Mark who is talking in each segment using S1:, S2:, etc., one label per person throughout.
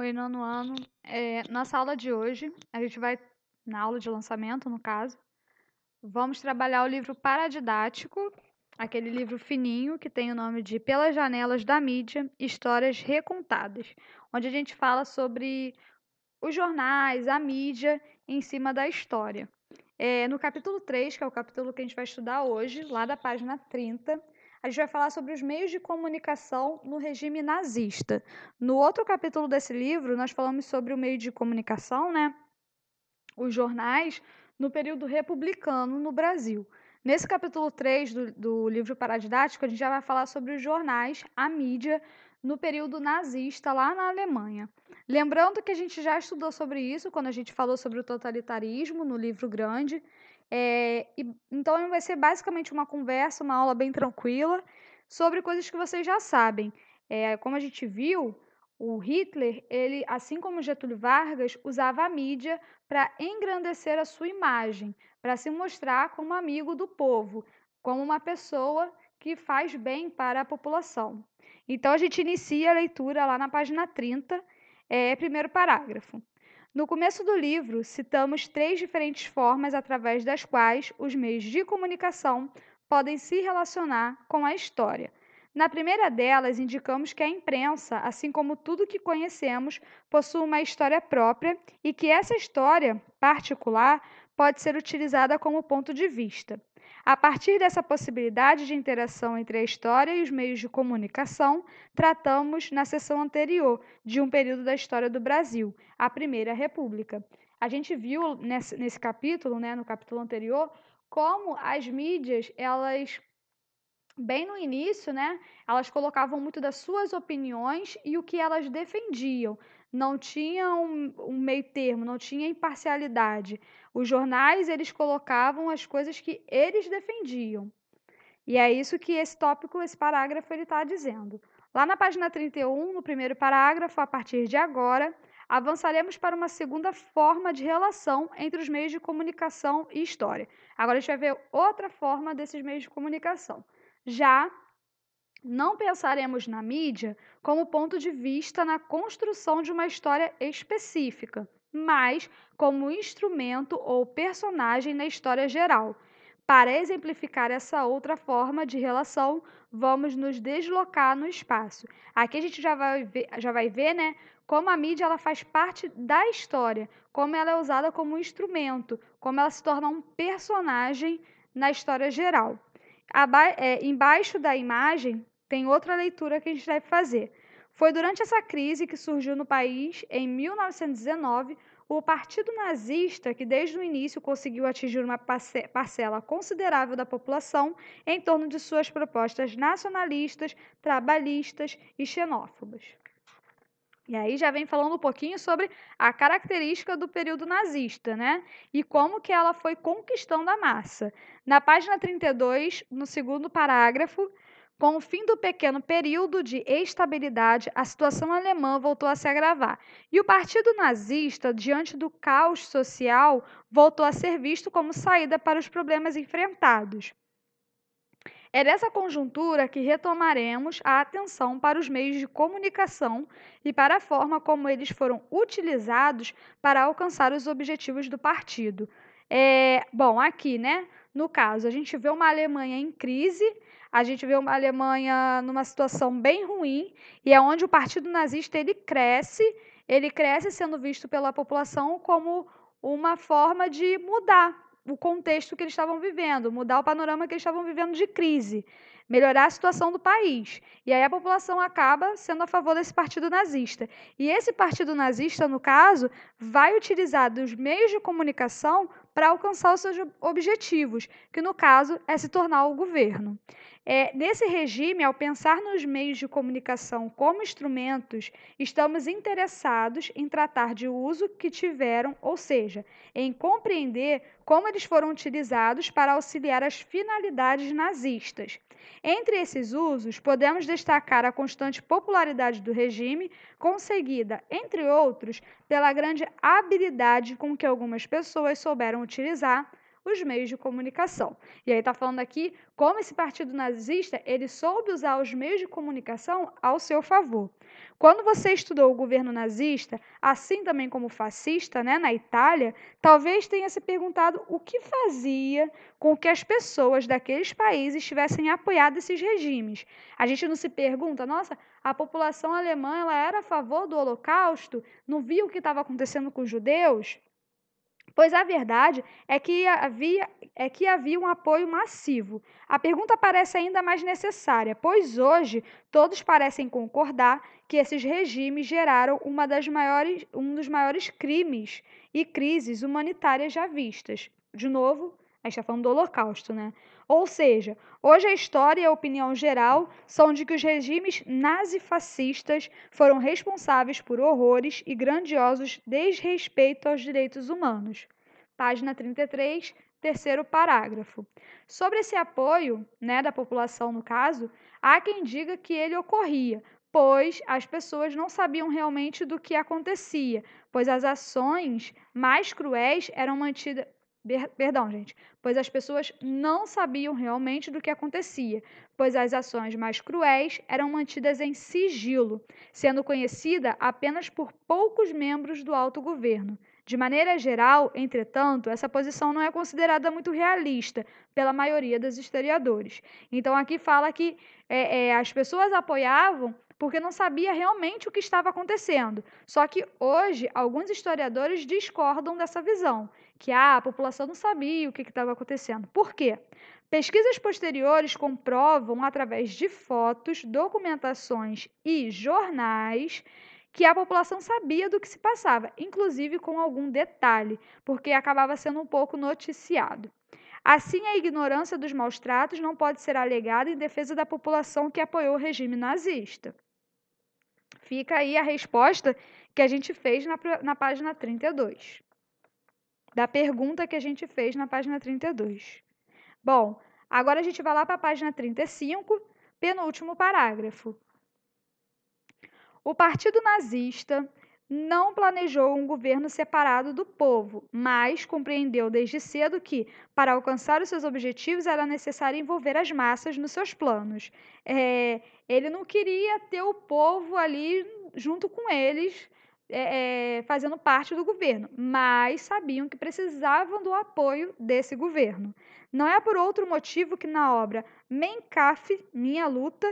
S1: Oi, nono ano. É, nossa aula de hoje, a gente vai, na aula de lançamento, no caso, vamos trabalhar o livro paradidático, aquele livro fininho que tem o nome de Pelas Janelas da Mídia, Histórias Recontadas, onde a gente fala sobre os jornais, a mídia em cima da história. É, no capítulo 3, que é o capítulo que a gente vai estudar hoje, lá da página 30, a gente vai falar sobre os meios de comunicação no regime nazista. No outro capítulo desse livro, nós falamos sobre o meio de comunicação, né? Os jornais no período republicano no Brasil. Nesse capítulo 3 do, do livro Paradidático, a gente já vai falar sobre os jornais, a mídia no período nazista lá na Alemanha. Lembrando que a gente já estudou sobre isso quando a gente falou sobre o totalitarismo no livro Grande é, e, então vai ser basicamente uma conversa, uma aula bem tranquila sobre coisas que vocês já sabem. É, como a gente viu, o Hitler, ele, assim como Getúlio Vargas, usava a mídia para engrandecer a sua imagem, para se mostrar como amigo do povo, como uma pessoa que faz bem para a população. Então a gente inicia a leitura lá na página 30, é, eh, primeiro parágrafo. No começo do livro, citamos três diferentes formas através das quais os meios de comunicação podem se relacionar com a história. Na primeira delas, indicamos que a imprensa, assim como tudo que conhecemos, possui uma história própria e que essa história particular pode ser utilizada como ponto de vista. A partir dessa possibilidade de interação entre a história e os meios de comunicação, tratamos na sessão anterior de um período da história do Brasil, a Primeira República. A gente viu nesse, nesse capítulo, né, no capítulo anterior, como as mídias, elas bem no início, né, elas colocavam muito das suas opiniões e o que elas defendiam. Não tinha um, um meio termo, não tinha imparcialidade. Os jornais, eles colocavam as coisas que eles defendiam. E é isso que esse tópico, esse parágrafo, ele está dizendo. Lá na página 31, no primeiro parágrafo, a partir de agora, avançaremos para uma segunda forma de relação entre os meios de comunicação e história. Agora a gente vai ver outra forma desses meios de comunicação. Já não pensaremos na mídia como ponto de vista na construção de uma história específica, mas como instrumento ou personagem na história geral. Para exemplificar essa outra forma de relação, vamos nos deslocar no espaço. Aqui a gente já vai ver, já vai ver né, como a mídia ela faz parte da história, como ela é usada como instrumento, como ela se torna um personagem na história geral. Aba é, embaixo da imagem tem outra leitura que a gente deve fazer. Foi durante essa crise que surgiu no país, em 1919, o Partido Nazista, que desde o início conseguiu atingir uma parcela considerável da população em torno de suas propostas nacionalistas, trabalhistas e xenófobas. E aí já vem falando um pouquinho sobre a característica do período nazista, né? E como que ela foi conquistando a massa. Na página 32, no segundo parágrafo, com o fim do pequeno período de estabilidade, a situação alemã voltou a se agravar e o partido nazista, diante do caos social, voltou a ser visto como saída para os problemas enfrentados. É dessa conjuntura que retomaremos a atenção para os meios de comunicação e para a forma como eles foram utilizados para alcançar os objetivos do partido. É, bom, aqui, né? No caso, a gente vê uma Alemanha em crise a gente vê uma Alemanha numa situação bem ruim e é onde o partido nazista ele cresce, ele cresce sendo visto pela população como uma forma de mudar o contexto que eles estavam vivendo, mudar o panorama que eles estavam vivendo de crise, melhorar a situação do país. E aí a população acaba sendo a favor desse partido nazista. E esse partido nazista, no caso, vai utilizar dos meios de comunicação para alcançar os seus objetivos, que no caso é se tornar o governo. É, nesse regime, ao pensar nos meios de comunicação como instrumentos, estamos interessados em tratar de uso que tiveram, ou seja, em compreender como eles foram utilizados para auxiliar as finalidades nazistas. Entre esses usos, podemos destacar a constante popularidade do regime, conseguida, entre outros, pela grande habilidade com que algumas pessoas souberam utilizar os meios de comunicação. E aí está falando aqui como esse partido nazista ele soube usar os meios de comunicação ao seu favor. Quando você estudou o governo nazista, assim também como fascista, né, na Itália, talvez tenha se perguntado o que fazia com que as pessoas daqueles países tivessem apoiado esses regimes. A gente não se pergunta, nossa, a população alemã ela era a favor do Holocausto? Não viu o que estava acontecendo com os judeus? pois a verdade é que havia é que havia um apoio massivo. A pergunta parece ainda mais necessária, pois hoje todos parecem concordar que esses regimes geraram uma das maiores, um dos maiores crimes e crises humanitárias já vistas. De novo, a gente está falando do Holocausto, né? Ou seja, hoje a história e a opinião geral são de que os regimes nazifascistas foram responsáveis por horrores e grandiosos desrespeito aos direitos humanos. Página 33, terceiro parágrafo. Sobre esse apoio, né, da população no caso, há quem diga que ele ocorria, pois as pessoas não sabiam realmente do que acontecia, pois as ações mais cruéis eram mantidas Perdão, gente. Pois as pessoas não sabiam realmente do que acontecia, pois as ações mais cruéis eram mantidas em sigilo, sendo conhecida apenas por poucos membros do alto governo. De maneira geral, entretanto, essa posição não é considerada muito realista pela maioria dos historiadores. Então, aqui fala que é, é, as pessoas apoiavam porque não sabia realmente o que estava acontecendo. Só que hoje, alguns historiadores discordam dessa visão, que ah, a população não sabia o que estava acontecendo. Por quê? Pesquisas posteriores comprovam, através de fotos, documentações e jornais, que a população sabia do que se passava, inclusive com algum detalhe, porque acabava sendo um pouco noticiado. Assim, a ignorância dos maus tratos não pode ser alegada em defesa da população que apoiou o regime nazista. Fica aí a resposta que a gente fez na, na página 32. Da pergunta que a gente fez na página 32. Bom, agora a gente vai lá para a página 35, penúltimo parágrafo. O Partido Nazista não planejou um governo separado do povo, mas compreendeu desde cedo que, para alcançar os seus objetivos, era necessário envolver as massas nos seus planos. É, ele não queria ter o povo ali junto com eles, é, é fazendo parte do governo, mas sabiam que precisavam do apoio desse governo. Não é por outro motivo que na obra Mein Kampf, Minha Luta,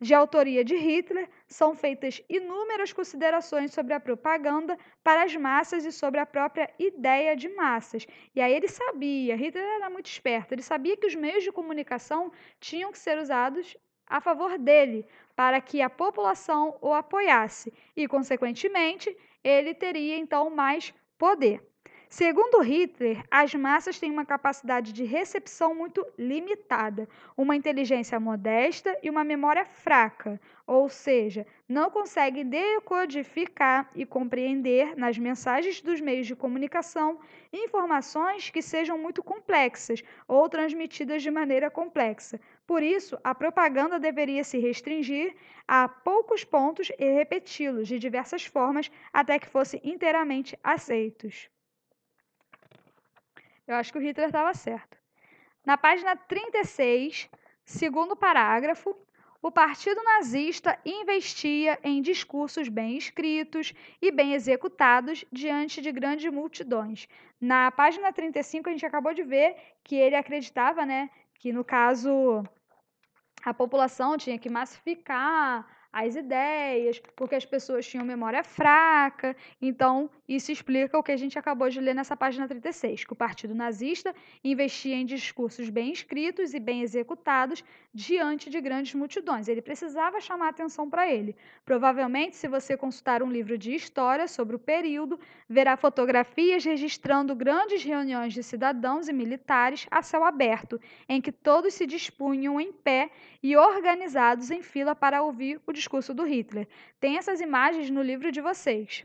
S1: de autoria de Hitler, são feitas inúmeras considerações sobre a propaganda para as massas e sobre a própria ideia de massas. E aí ele sabia, Hitler era muito esperto, ele sabia que os meios de comunicação tinham que ser usados a favor dele, para que a população o apoiasse e, consequentemente, ele teria então mais poder. Segundo Hitler, as massas têm uma capacidade de recepção muito limitada, uma inteligência modesta e uma memória fraca, ou seja, não conseguem decodificar e compreender nas mensagens dos meios de comunicação informações que sejam muito complexas ou transmitidas de maneira complexa. Por isso, a propaganda deveria se restringir a poucos pontos e repeti-los de diversas formas até que fossem inteiramente aceitos. Eu acho que o Hitler estava certo. Na página 36, segundo parágrafo, o Partido Nazista investia em discursos bem escritos e bem executados diante de grandes multidões. Na página 35, a gente acabou de ver que ele acreditava, né, que no caso a população tinha que massificar as ideias, porque as pessoas tinham memória fraca. Então, isso explica o que a gente acabou de ler nessa página 36, que o Partido Nazista investia em discursos bem escritos e bem executados diante de grandes multidões. Ele precisava chamar atenção para ele. Provavelmente, se você consultar um livro de história sobre o período, verá fotografias registrando grandes reuniões de cidadãos e militares a céu aberto, em que todos se dispunham em pé e organizados em fila para ouvir o discurso discurso do Hitler. Tem essas imagens no livro de vocês.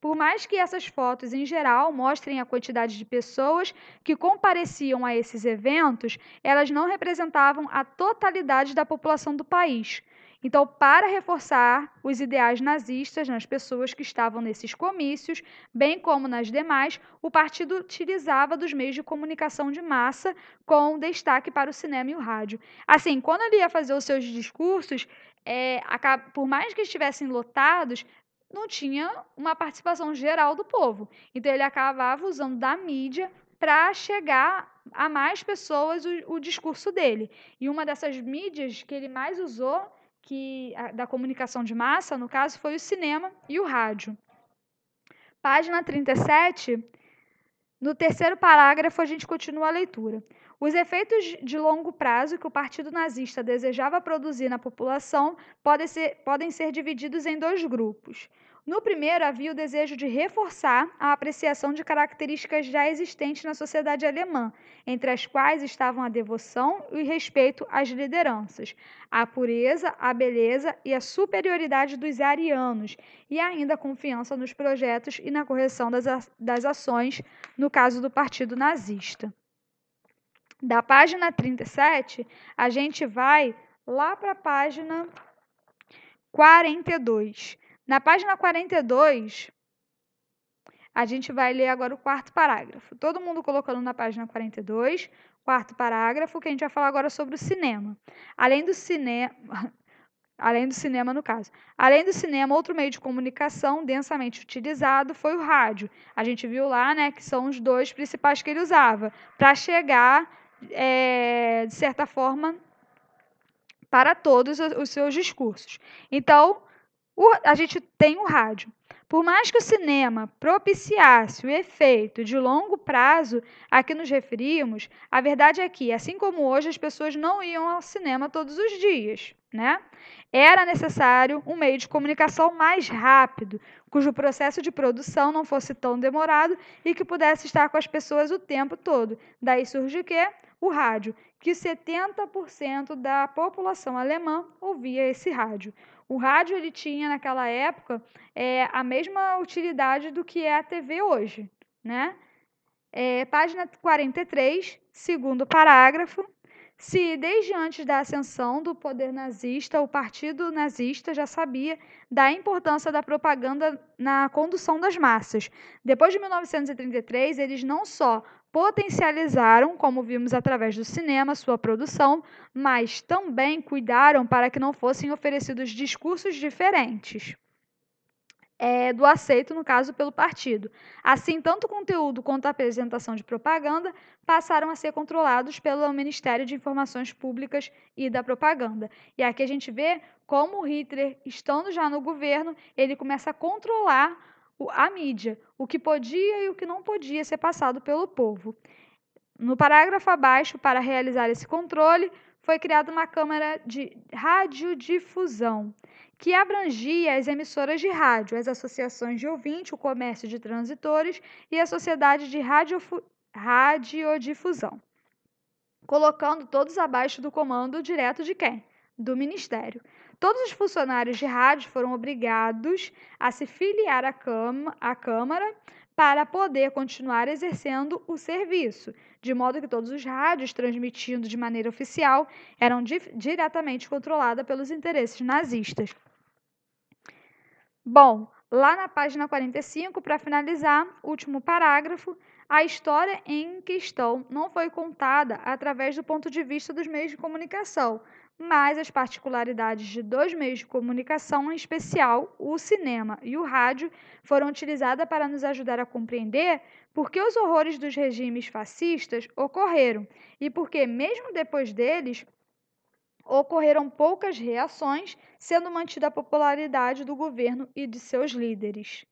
S1: Por mais que essas fotos, em geral, mostrem a quantidade de pessoas que compareciam a esses eventos, elas não representavam a totalidade da população do país. Então, para reforçar os ideais nazistas nas pessoas que estavam nesses comícios, bem como nas demais, o partido utilizava dos meios de comunicação de massa, com destaque para o cinema e o rádio. Assim, quando ele ia fazer os seus discursos, é, por mais que estivessem lotados, não tinha uma participação geral do povo. Então ele acabava usando da mídia para chegar a mais pessoas o, o, discurso dele. E uma dessas mídias que ele mais usou, que a, da comunicação de massa, no caso, foi o cinema e o rádio. Página 37, no terceiro parágrafo a gente continua a leitura. Os efeitos de longo prazo que o Partido Nazista desejava produzir na população podem ser, podem ser divididos em dois grupos. No primeiro, havia o desejo de reforçar a apreciação de características já existentes na sociedade alemã, entre as quais estavam a devoção e o respeito às lideranças, a pureza, a beleza e a superioridade dos arianos, e ainda a confiança nos projetos e na correção das, das ações, no caso do Partido Nazista da página 37, a gente vai lá para a página 42. Na página 42, a gente vai ler agora o quarto parágrafo. Todo mundo colocando na página 42, quarto parágrafo, que a gente vai falar agora sobre o cinema. Além do cinema. Além do cinema, no caso. Além do cinema, outro meio de comunicação densamente utilizado foi o rádio. A gente viu lá né, que são os dois principais que ele usava para chegar é, de certa forma, para todos os seus discursos. Então, o, a gente tem o rádio. Por mais que o cinema propiciasse o efeito de longo prazo a que nos referimos, a verdade é que, assim como hoje, as pessoas não iam ao cinema todos os dias. Né? Era necessário um meio de comunicação mais rápido, cujo processo de produção não fosse tão demorado e que pudesse estar com as pessoas o tempo todo. Daí surge o quê? o rádio, que 70% da população alemã ouvia esse rádio. O rádio ele tinha naquela época é, a mesma utilidade do que é a TV hoje, né? É, página 43, segundo parágrafo. Se desde antes da ascensão do poder nazista, o partido nazista já sabia da importância da propaganda na condução das massas. Depois de 1933, eles não só potencializaram, como vimos através do cinema, sua produção, mas também cuidaram para que não fossem oferecidos discursos diferentes. É, do aceito, no caso, pelo partido. Assim, tanto o conteúdo quanto a apresentação de propaganda passaram a ser controlados pelo Ministério de Informações Públicas e da Propaganda. E aqui a gente vê como Hitler, estando já no governo, ele começa a controlar a mídia, o que podia e o que não podia ser passado pelo povo. No parágrafo abaixo, para realizar esse controle, foi criada uma Câmara de Radiodifusão, que abrangia as emissoras de rádio, as associações de ouvinte, o comércio de transitores e a sociedade de radiofu- radiodifusão, colocando todos abaixo do comando direto de quem? do Ministério. Todos os funcionários de rádio foram obrigados a se filiar à, à Câmara para poder continuar exercendo o serviço, de modo que todos os rádios transmitindo de maneira oficial eram di diretamente controladas pelos interesses nazistas. Bom, lá na página 45, para finalizar, último parágrafo, a história em questão não foi contada através do ponto de vista dos meios de comunicação, mas as particularidades de dois meios de comunicação, em especial o cinema e o rádio, foram utilizadas para nos ajudar a compreender por que os horrores dos regimes fascistas ocorreram e por que, mesmo depois deles, ocorreram poucas reações, sendo mantida a popularidade do governo e de seus líderes.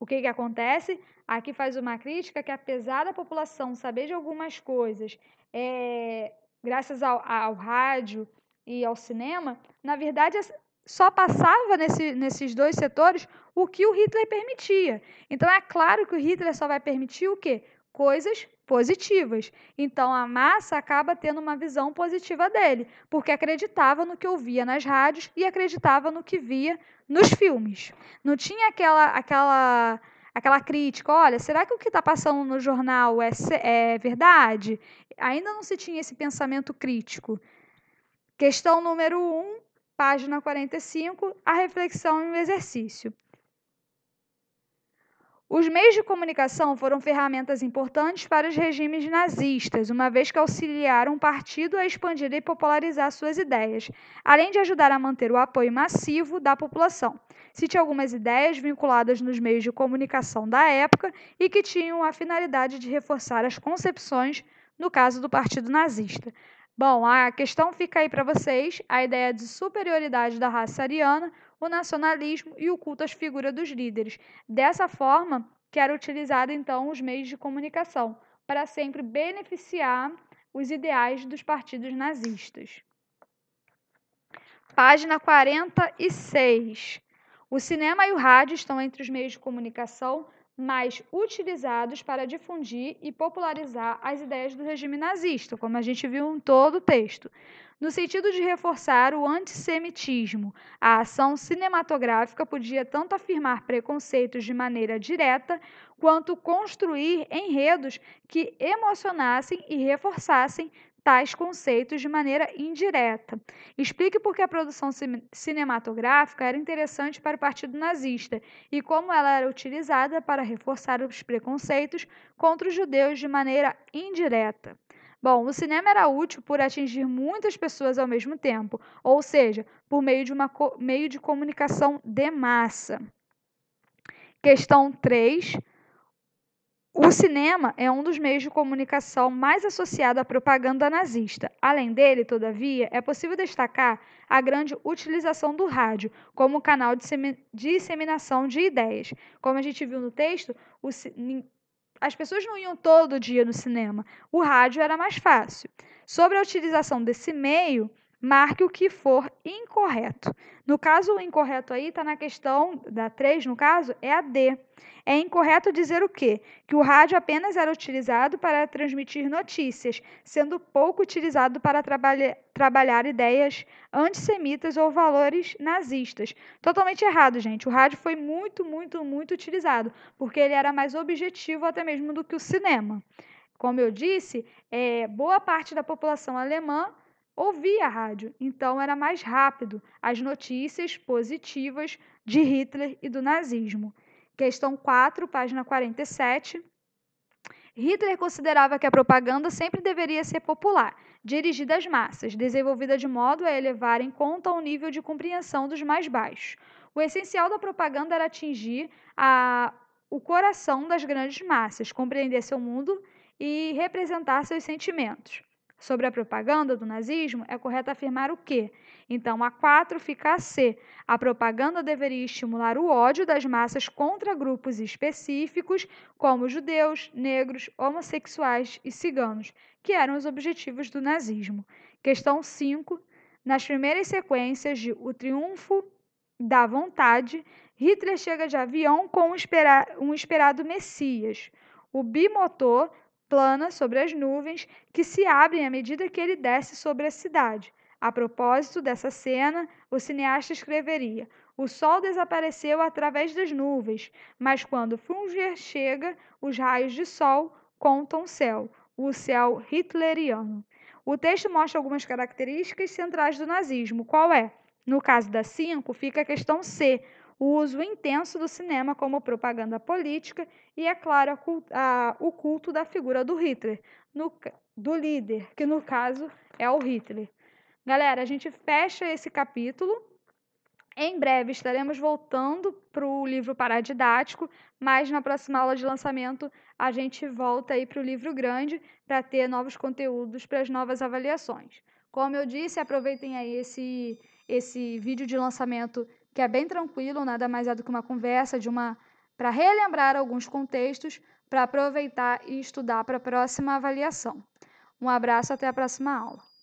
S1: O que, que acontece? Aqui faz uma crítica que, apesar da população saber de algumas coisas, é, graças ao, ao rádio, e ao cinema, na verdade só passava nesse, nesses dois setores o que o Hitler permitia. Então é claro que o Hitler só vai permitir o quê? Coisas positivas. Então a massa acaba tendo uma visão positiva dele, porque acreditava no que ouvia nas rádios e acreditava no que via nos filmes. Não tinha aquela aquela aquela crítica, olha, será que o que está passando no jornal é, é verdade? Ainda não se tinha esse pensamento crítico. Questão número 1, página 45, a reflexão e o exercício. Os meios de comunicação foram ferramentas importantes para os regimes nazistas, uma vez que auxiliaram o partido a expandir e popularizar suas ideias, além de ajudar a manter o apoio massivo da população. Cite algumas ideias vinculadas nos meios de comunicação da época e que tinham a finalidade de reforçar as concepções, no caso do partido nazista. Bom, a questão fica aí para vocês: a ideia de superioridade da raça ariana, o nacionalismo e o culto às figuras dos líderes. Dessa forma, que era utilizado então os meios de comunicação para sempre beneficiar os ideais dos partidos nazistas. Página 46. O cinema e o rádio estão entre os meios de comunicação mas utilizados para difundir e popularizar as ideias do regime nazista, como a gente viu em todo o texto, no sentido de reforçar o antissemitismo. A ação cinematográfica podia tanto afirmar preconceitos de maneira direta, quanto construir enredos que emocionassem e reforçassem tais conceitos de maneira indireta. Explique por que a produção cinematográfica era interessante para o Partido Nazista e como ela era utilizada para reforçar os preconceitos contra os judeus de maneira indireta. Bom, o cinema era útil por atingir muitas pessoas ao mesmo tempo, ou seja, por meio de uma meio de comunicação de massa. Questão 3 o cinema é um dos meios de comunicação mais associado à propaganda nazista. Além dele, todavia, é possível destacar a grande utilização do rádio como canal de disseminação de ideias. Como a gente viu no texto, as pessoas não iam todo dia no cinema. O rádio era mais fácil. Sobre a utilização desse meio, marque o que for incorreto. No caso, o incorreto aí está na questão da 3, no caso, é a D. É incorreto dizer o quê? Que o rádio apenas era utilizado para transmitir notícias, sendo pouco utilizado para trabalha, trabalhar ideias antissemitas ou valores nazistas. Totalmente errado, gente. O rádio foi muito, muito, muito utilizado, porque ele era mais objetivo até mesmo do que o cinema. Como eu disse, é, boa parte da população alemã ouvia a rádio, então era mais rápido as notícias positivas de Hitler e do nazismo. Questão 4, página 47. Hitler considerava que a propaganda sempre deveria ser popular, dirigida às massas, desenvolvida de modo a elevar em conta o nível de compreensão dos mais baixos. O essencial da propaganda era atingir a, o coração das grandes massas, compreender seu mundo e representar seus sentimentos sobre a propaganda do nazismo, é correto afirmar o que? Então, a 4 fica a C. A propaganda deveria estimular o ódio das massas contra grupos específicos, como judeus, negros, homossexuais e ciganos, que eram os objetivos do nazismo. Questão 5. Nas primeiras sequências de O Triunfo da Vontade, Hitler chega de avião com um esperado Messias. O bimotor plana sobre as nuvens que se abrem à medida que ele desce sobre a cidade. A propósito dessa cena, o cineasta escreveria: O sol desapareceu através das nuvens, mas quando Funger chega, os raios de sol contam o céu, o céu hitleriano. O texto mostra algumas características centrais do nazismo. Qual é? No caso da 5, fica a questão C, o uso intenso do cinema como propaganda política e, é claro, a, a, o culto da figura do Hitler, no, do líder, que no caso é o Hitler. Galera, a gente fecha esse capítulo. Em breve estaremos voltando para o livro paradidático, mas na próxima aula de lançamento a gente volta aí para o livro grande para ter novos conteúdos para as novas avaliações. Como eu disse, aproveitem aí esse, esse vídeo de lançamento que é bem tranquilo, nada mais é do que uma conversa de uma para relembrar alguns contextos, para aproveitar e estudar para a próxima avaliação. Um abraço, até a próxima aula.